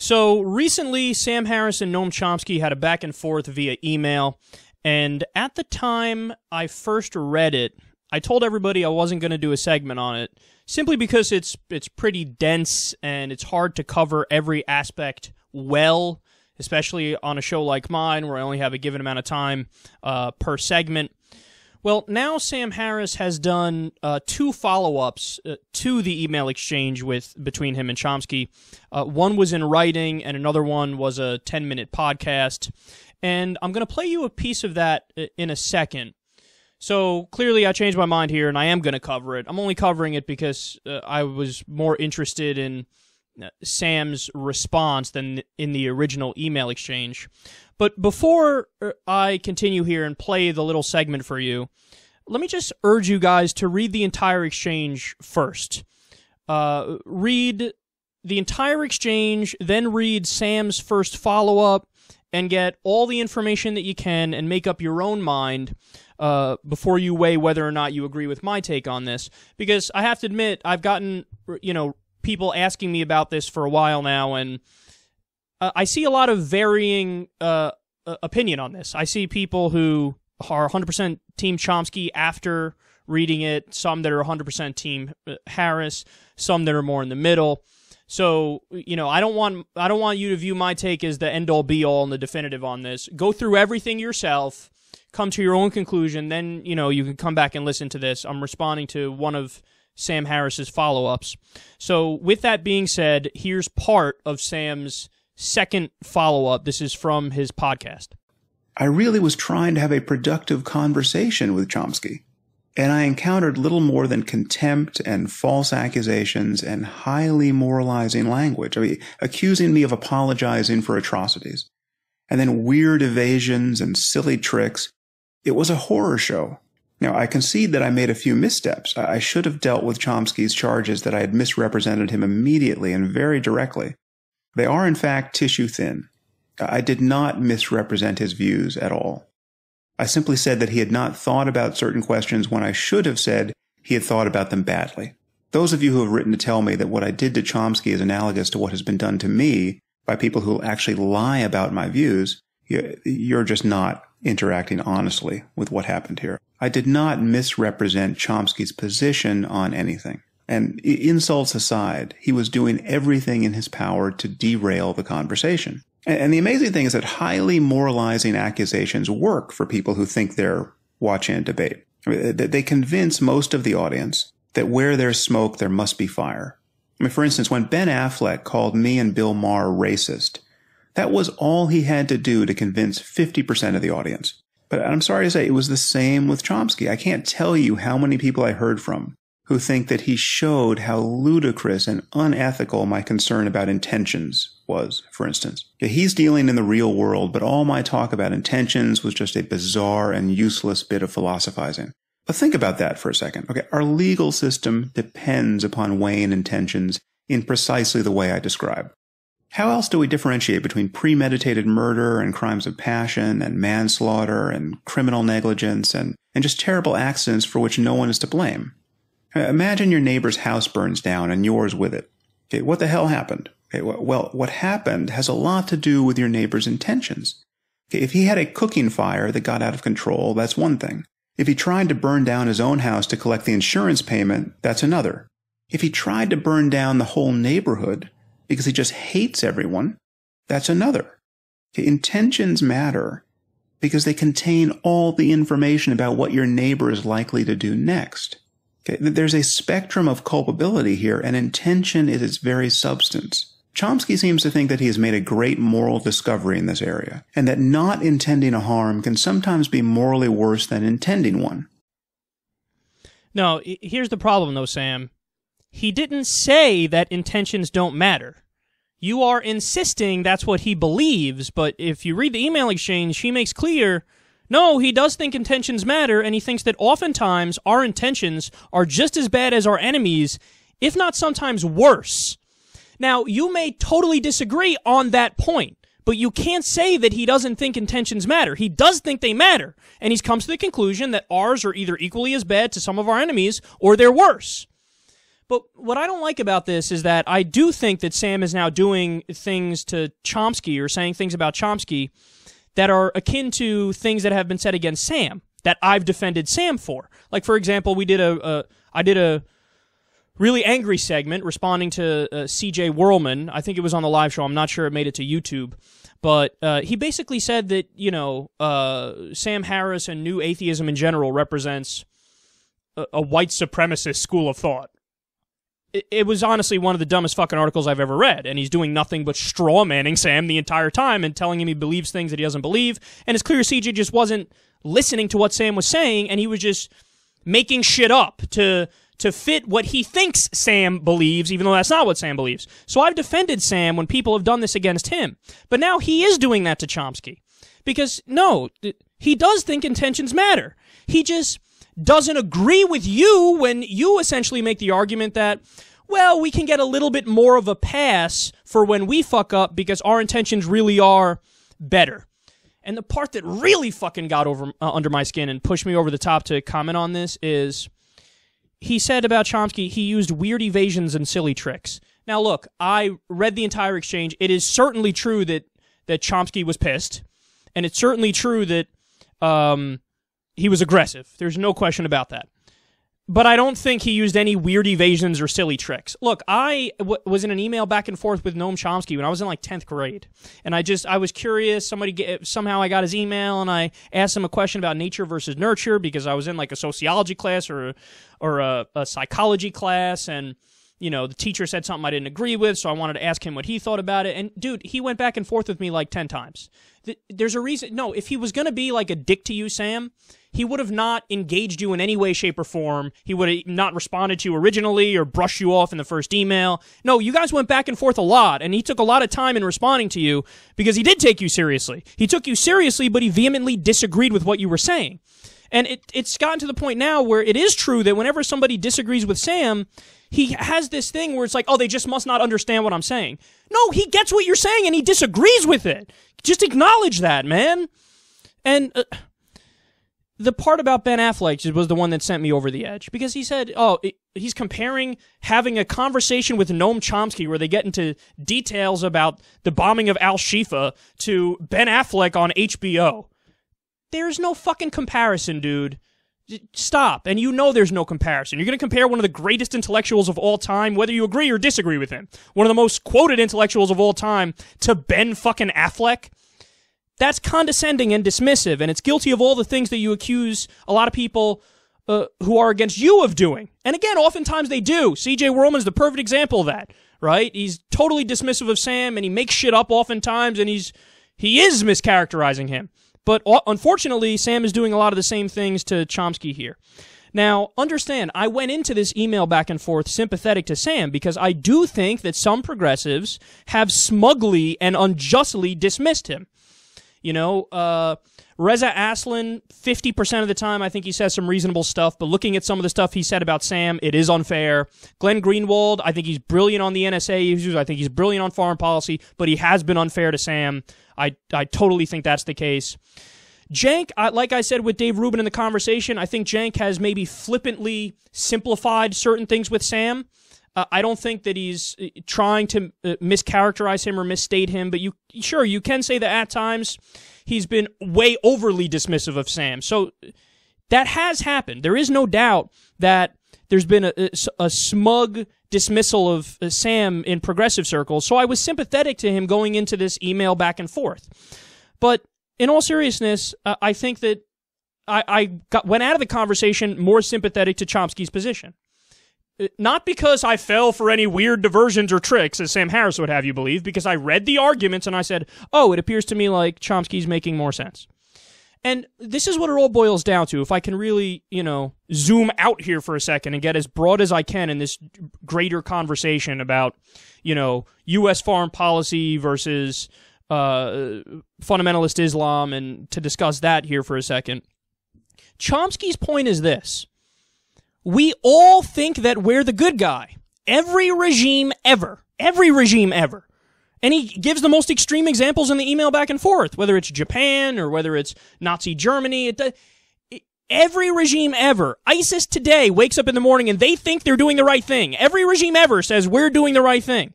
So recently, Sam Harris and Noam Chomsky had a back and forth via email. And at the time I first read it, I told everybody I wasn't going to do a segment on it simply because it's it's pretty dense and it's hard to cover every aspect well, especially on a show like mine where I only have a given amount of time uh, per segment. Well, now Sam Harris has done uh, two follow-ups uh, to the email exchange with between him and Chomsky. Uh, one was in writing, and another one was a ten-minute podcast. And I'm going to play you a piece of that uh, in a second. So clearly, I changed my mind here, and I am going to cover it. I'm only covering it because uh, I was more interested in uh, Sam's response than in the original email exchange. But before uh, I continue here and play the little segment for you, let me just urge you guys to read the entire exchange first. Uh, read the entire exchange, then read Sam's first follow up, and get all the information that you can and make up your own mind uh, before you weigh whether or not you agree with my take on this. Because I have to admit, I've gotten, you know, people asking me about this for a while now, and uh, I see a lot of varying uh, uh, opinion on this. I see people who are 100% Team Chomsky after reading it, some that are 100% Team uh, Harris, some that are more in the middle. So you know, I don't want I don't want you to view my take as the end all be all and the definitive on this. Go through everything yourself, come to your own conclusion, then you know you can come back and listen to this. I'm responding to one of Sam Harris's follow ups. So with that being said, here's part of Sam's second follow up. This is from his podcast. I really was trying to have a productive conversation with Chomsky, and I encountered little more than contempt and false accusations and highly moralizing language. I mean, accusing me of apologizing for atrocities, and then weird evasions and silly tricks. It was a horror show. Now, I concede that I made a few missteps. I should have dealt with Chomsky's charges that I had misrepresented him immediately and very directly. They are, in fact, tissue thin. I did not misrepresent his views at all. I simply said that he had not thought about certain questions when I should have said he had thought about them badly. Those of you who have written to tell me that what I did to Chomsky is analogous to what has been done to me by people who actually lie about my views, you're just not interacting honestly with what happened here. I did not misrepresent Chomsky's position on anything. And insults aside, he was doing everything in his power to derail the conversation. And the amazing thing is that highly moralizing accusations work for people who think they're watching a debate. They convince most of the audience that where there's smoke, there must be fire. I mean, for instance, when Ben Affleck called me and Bill Maher racist, that was all he had to do to convince 50% of the audience. But I'm sorry to say, it was the same with Chomsky. I can't tell you how many people I heard from who think that he showed how ludicrous and unethical my concern about intentions was, for instance. He's dealing in the real world, but all my talk about intentions was just a bizarre and useless bit of philosophizing. But think about that for a second. Okay, our legal system depends upon weighing intentions in precisely the way I describe. How else do we differentiate between premeditated murder and crimes of passion and manslaughter and criminal negligence and, and just terrible accidents for which no one is to blame? Imagine your neighbor's house burns down and yours with it. Okay, what the hell happened? Okay, well, what happened has a lot to do with your neighbor's intentions. Okay, if he had a cooking fire that got out of control, that's one thing. If he tried to burn down his own house to collect the insurance payment, that's another. If he tried to burn down the whole neighborhood because he just hates everyone, that's another. Okay, intentions matter because they contain all the information about what your neighbor is likely to do next. There's a spectrum of culpability here, and intention is its very substance. Chomsky seems to think that he has made a great moral discovery in this area, and that not intending a harm can sometimes be morally worse than intending one. No, here's the problem, though, Sam. He didn't say that intentions don't matter. You are insisting that's what he believes, but if you read the email exchange, he makes clear no, he does think intentions matter, and he thinks that oftentimes our intentions are just as bad as our enemies, if not sometimes worse. Now, you may totally disagree on that point, but you can't say that he doesn't think intentions matter. He does think they matter, and he's come to the conclusion that ours are either equally as bad to some of our enemies or they're worse. But what I don't like about this is that I do think that Sam is now doing things to Chomsky or saying things about Chomsky that are akin to things that have been said against Sam that I've defended Sam for. Like for example, we did a, a I did a really angry segment responding to uh, CJ Whirlman. I think it was on the live show. I'm not sure it made it to YouTube. But uh, he basically said that, you know, uh, Sam Harris and new atheism in general represents a, a, white supremacist school of thought it, was honestly one of the dumbest fucking articles I've ever read. And he's doing nothing but straw manning Sam the entire time and telling him he believes things that he doesn't believe. And it's clear CJ just wasn't listening to what Sam was saying and he was just making shit up to to fit what he thinks Sam believes, even though that's not what Sam believes. So I've defended Sam when people have done this against him. But now he is doing that to Chomsky. Because, no, he does think intentions matter. He just doesn't agree with you when you essentially make the argument that, well, we can get a little bit more of a pass for when we fuck up because our intentions really are better. And the part that really fucking got over uh, under my skin and pushed me over the top to comment on this is he said about Chomsky he used weird evasions and silly tricks. Now look, I read the entire exchange. It is certainly true that that Chomsky was pissed, and it's certainly true that um, he was aggressive. There's no question about that. But I don't think he used any weird evasions or silly tricks. Look, I w- was in an email back and forth with Noam Chomsky when I was in like 10th grade. And I just, I was curious. Somebody, get, somehow I got his email and I asked him a question about nature versus nurture because I was in like a sociology class or, or a, a psychology class. And, you know, the teacher said something I didn't agree with, so I wanted to ask him what he thought about it. And dude, he went back and forth with me like 10 times there's a reason. No, if he was going to be like a dick to you, Sam, he would have not engaged you in any way, shape, or form. He would have not responded to you originally or brushed you off in the first email. No, you guys went back and forth a lot, and he took a lot of time in responding to you because he did take you seriously. He took you seriously, but he vehemently disagreed with what you were saying. And it, it's gotten to the point now where it is true that whenever somebody disagrees with Sam, he has this thing where it's like, oh, they just must not understand what I'm saying. No, he gets what you're saying and he disagrees with it. Just acknowledge that, man. And uh, the part about Ben Affleck was the one that sent me over the edge because he said, oh, it, he's comparing having a conversation with Noam Chomsky where they get into details about the bombing of Al Shifa to Ben Affleck on HBO. There's no fucking comparison, dude. Stop. And you know there's no comparison. You're going to compare one of the greatest intellectuals of all time, whether you agree or disagree with him, one of the most quoted intellectuals of all time, to Ben fucking Affleck? That's condescending and dismissive, and it's guilty of all the things that you accuse a lot of people uh, who are against you of doing. And again, oftentimes they do. CJ Roman's the perfect example of that, right? He's totally dismissive of Sam, and he makes shit up oftentimes, and he's he is mischaracterizing him. But unfortunately, Sam is doing a lot of the same things to Chomsky here. Now, understand, I went into this email back and forth sympathetic to Sam because I do think that some progressives have smugly and unjustly dismissed him. You know, uh, Reza Aslan, 50% of the time, I think he says some reasonable stuff, but looking at some of the stuff he said about Sam, it is unfair. Glenn Greenwald, I think he's brilliant on the NSA issues. I think he's brilliant on foreign policy, but he has been unfair to Sam. I, I totally think that's the case. Jank, I, like I said with Dave Rubin in the conversation, I think Jank has maybe flippantly simplified certain things with Sam. Uh, I don't think that he's uh, trying to uh, mischaracterize him or misstate him, but you sure you can say that at times he's been way overly dismissive of Sam. So that has happened. There is no doubt that there's been a, a, a smug dismissal of uh, Sam in progressive circles. So I was sympathetic to him going into this email back and forth. But in all seriousness, uh, I think that I, I got, went out of the conversation more sympathetic to Chomsky's position not because I fell for any weird diversions or tricks, as Sam Harris would have you believe, because I read the arguments and I said, oh, it appears to me like Chomsky's making more sense. And this is what it all boils down to. If I can really, you know, zoom out here for a second and get as broad as I can in this greater conversation about, you know, U.S. foreign policy versus uh, fundamentalist Islam, and to discuss that here for a second. Chomsky's point is this we all think that we're the good guy. Every regime ever, every regime ever. And he gives the most extreme examples in the email back and forth, whether it's Japan or whether it's Nazi Germany. It, it, every regime ever, ISIS today wakes up in the morning and they think they're doing the right thing. Every regime ever says we're doing the right thing.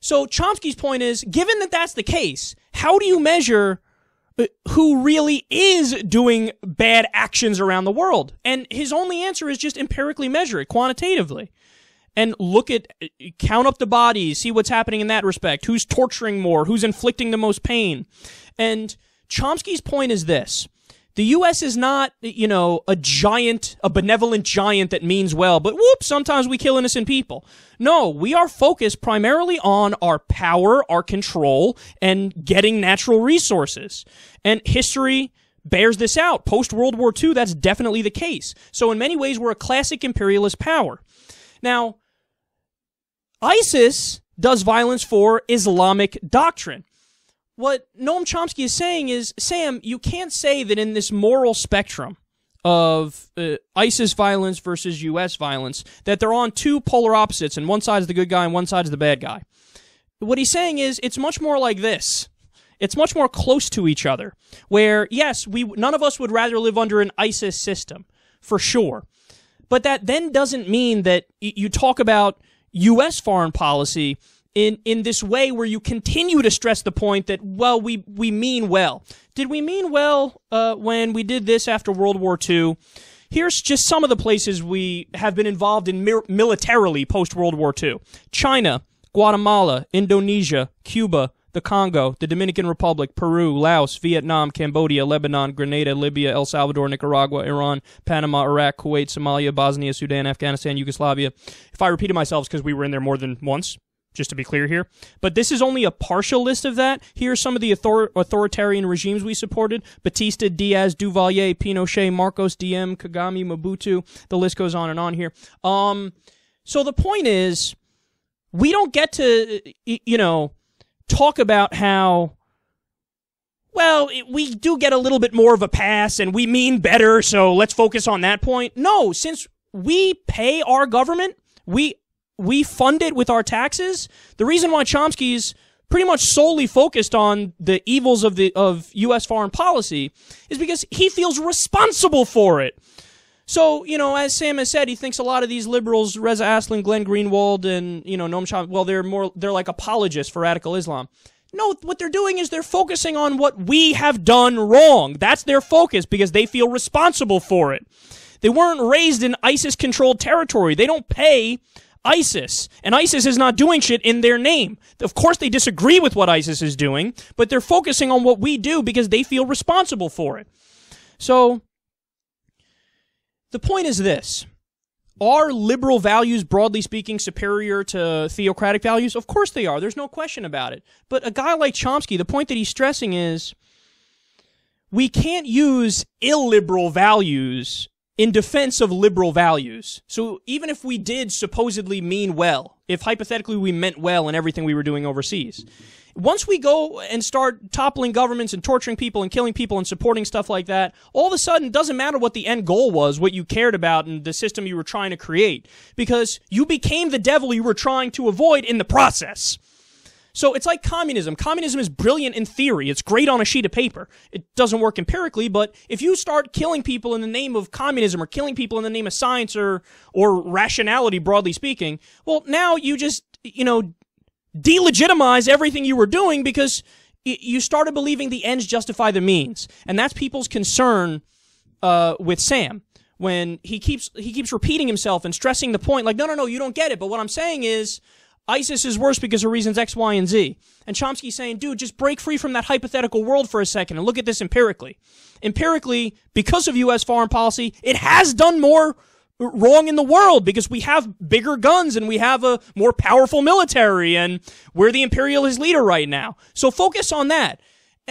So Chomsky's point is, given that that's the case, how do you measure who really is doing bad actions around the world. And his only answer is just empirically measure it quantitatively and look at count up the bodies, see what's happening in that respect, who's torturing more, who's inflicting the most pain. And Chomsky's point is this. The U.S. is not, you know, a giant, a benevolent giant that means well, but whoop, sometimes we kill innocent people. No, we are focused primarily on our power, our control, and getting natural resources. And history bears this out. Post World War II, that's definitely the case. So in many ways, we're a classic imperialist power. Now, ISIS does violence for Islamic doctrine what Noam Chomsky is saying is, Sam, you can't say that in this moral spectrum of uh, ISIS violence versus U.S. violence that they're on two polar opposites, and one side's the good guy and one side's the bad guy. What he's saying is, it's much more like this. It's much more close to each other. Where yes, we none of us would rather live under an ISIS system for sure, but that then doesn't mean that you talk about U.S. foreign policy in in this way where you continue to stress the point that well we we mean well. Did we mean well uh, when we did this after World War II? Here's just some of the places we have been involved in militarily post World War II: China, Guatemala, Indonesia, Cuba, the Congo, the Dominican Republic, Peru, Laos, Vietnam, Cambodia, Lebanon, Grenada, Libya, El Salvador, Nicaragua, Iran, Panama, Iraq, Kuwait, Somalia, Bosnia, Sudan, Afghanistan, Yugoslavia. If I repeated myself, because we were in there more than once just to be clear here. But this is only a partial list of that. Here are some of the author- authoritarian regimes we supported Batista, Diaz, Duvalier, Pinochet, Marcos, Diem, Kagame, Mobutu. The list goes on and on here. Um, so the point is, we don't get to, you know, talk about how. Well, we do get a little bit more of a pass and we mean better, so let's focus on that point. No, since we pay our government, we we fund it with our taxes. The reason why Chomsky's pretty much solely focused on the evils of the of US foreign policy is because he feels responsible for it. So, you know, as Sam has said, he thinks a lot of these liberals, Reza Aslan, Glenn Greenwald, and, you know, Noam Chomsky, well, they're more, they're like apologists for radical Islam. No, what they're doing is they're focusing on what we have done wrong. That's their focus because they feel responsible for it. They weren't raised in ISIS controlled territory. They don't pay ISIS. And ISIS is not doing shit in their name. Of course, they disagree with what ISIS is doing, but they're focusing on what we do because they feel responsible for it. So, the point is this. Are liberal values, broadly speaking, superior to theocratic values? Of course they are. There's no question about it. But a guy like Chomsky, the point that he's stressing is we can't use illiberal values in defense of liberal values. So even if we did supposedly mean well, if hypothetically we meant well in everything we were doing overseas, once we go and start toppling governments and torturing people and killing people and supporting stuff like that, all of a sudden it doesn't matter what the end goal was, what you cared about and the system you were trying to create, because you became the devil you were trying to avoid in the process. So it's like communism. Communism is brilliant in theory. It's great on a sheet of paper. It doesn't work empirically, but if you start killing people in the name of communism or killing people in the name of science or, or rationality, broadly speaking, well, now you just, you know, delegitimize everything you were doing because you started believing the ends justify the means. And that's people's concern, uh, with Sam when he keeps, he keeps repeating himself and stressing the point like, no, no, no, you don't get it. But what I'm saying is, ISIS is worse because of reasons X, Y, and Z. And Chomsky's saying, dude, just break free from that hypothetical world for a second and look at this empirically. Empirically, because of U.S. foreign policy, it has done more wrong in the world because we have bigger guns and we have a more powerful military and we're the imperialist leader right now. So focus on that.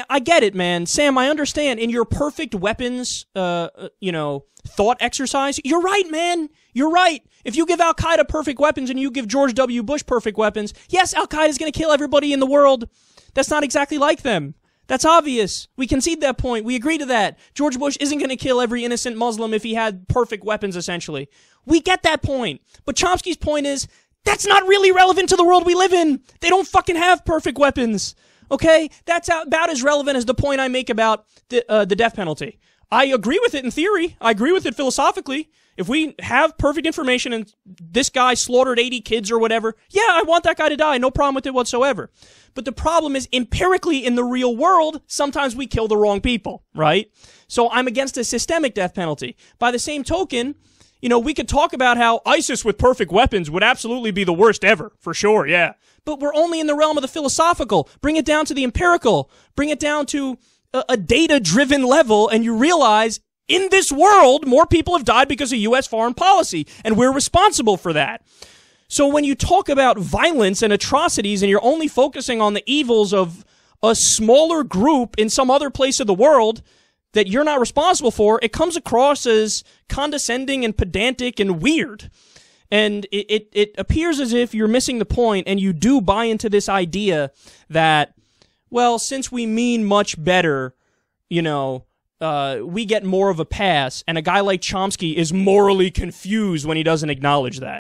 I get it, man. Sam, I understand. In your perfect weapons, uh, uh, you know, thought exercise, you're right, man. You're right. If you give Al Qaeda perfect weapons and you give George W. Bush perfect weapons, yes, Al Qaeda's gonna kill everybody in the world. That's not exactly like them. That's obvious. We concede that point. We agree to that. George Bush isn't gonna kill every innocent Muslim if he had perfect weapons, essentially. We get that point. But Chomsky's point is, that's not really relevant to the world we live in. They don't fucking have perfect weapons. Okay, that's about as relevant as the point I make about the uh, the death penalty. I agree with it in theory. I agree with it philosophically. If we have perfect information and this guy slaughtered 80 kids or whatever, yeah, I want that guy to die. No problem with it whatsoever. But the problem is empirically in the real world, sometimes we kill the wrong people, right? So I'm against a systemic death penalty. By the same token, you know, we could talk about how ISIS with perfect weapons would absolutely be the worst ever, for sure, yeah but we're only in the realm of the philosophical. Bring it down to the empirical. Bring it down to a, a data driven level and you realize in this world, more people have died because of U.S. foreign policy, and we're responsible for that. So when you talk about violence and atrocities and you're only focusing on the evils of a smaller group in some other place of the world that you're not responsible for, it comes across as condescending and pedantic and weird and it, it, it appears as if you're missing the point and you do buy into this idea that well since we mean much better you know uh, we get more of a pass and a guy like chomsky is morally confused when he doesn't acknowledge that